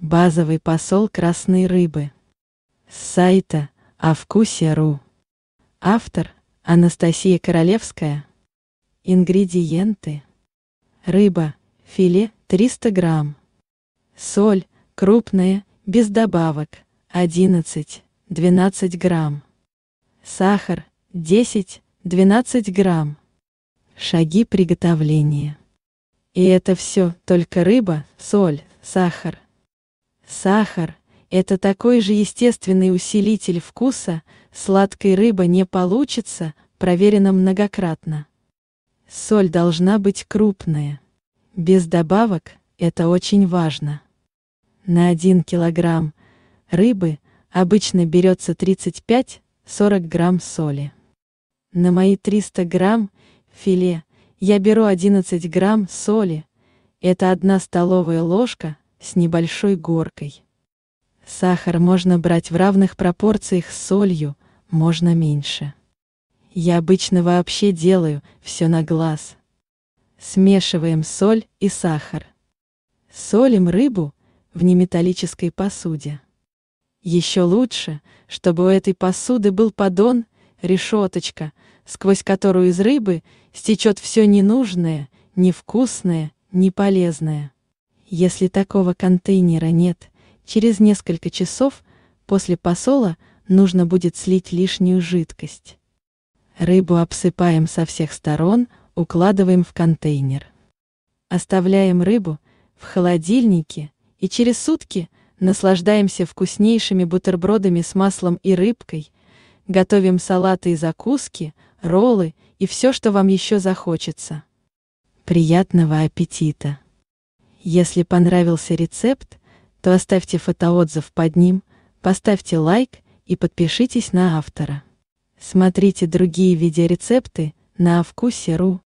Базовый посол красной рыбы. С сайта Авкусия.ру. Автор Анастасия Королевская. Ингредиенты. Рыба, филе 300 грамм. Соль, крупная, без добавок, 11-12 грамм. Сахар, 10-12 грамм. Шаги приготовления. И это все только рыба, соль, сахар, Сахар – это такой же естественный усилитель вкуса, сладкой рыба не получится, проверено многократно. Соль должна быть крупная. Без добавок это очень важно. На 1 килограмм рыбы обычно берется 35-40 грамм соли. На мои 300 грамм филе я беру 11 грамм соли, это одна столовая ложка с небольшой горкой. Сахар можно брать в равных пропорциях с солью, можно меньше. Я обычно вообще делаю все на глаз. Смешиваем соль и сахар. Солим рыбу в неметаллической посуде. Еще лучше, чтобы у этой посуды был поддон, решеточка, сквозь которую из рыбы стечет все ненужное, невкусное, неполезное. Если такого контейнера нет, через несколько часов после посола нужно будет слить лишнюю жидкость. Рыбу обсыпаем со всех сторон, укладываем в контейнер. Оставляем рыбу в холодильнике и через сутки наслаждаемся вкуснейшими бутербродами с маслом и рыбкой, готовим салаты и закуски, роллы и все, что вам еще захочется. Приятного аппетита! Если понравился рецепт, то оставьте фотоотзыв под ним, поставьте лайк и подпишитесь на автора. Смотрите другие видеорецепты на Авкусе.ру.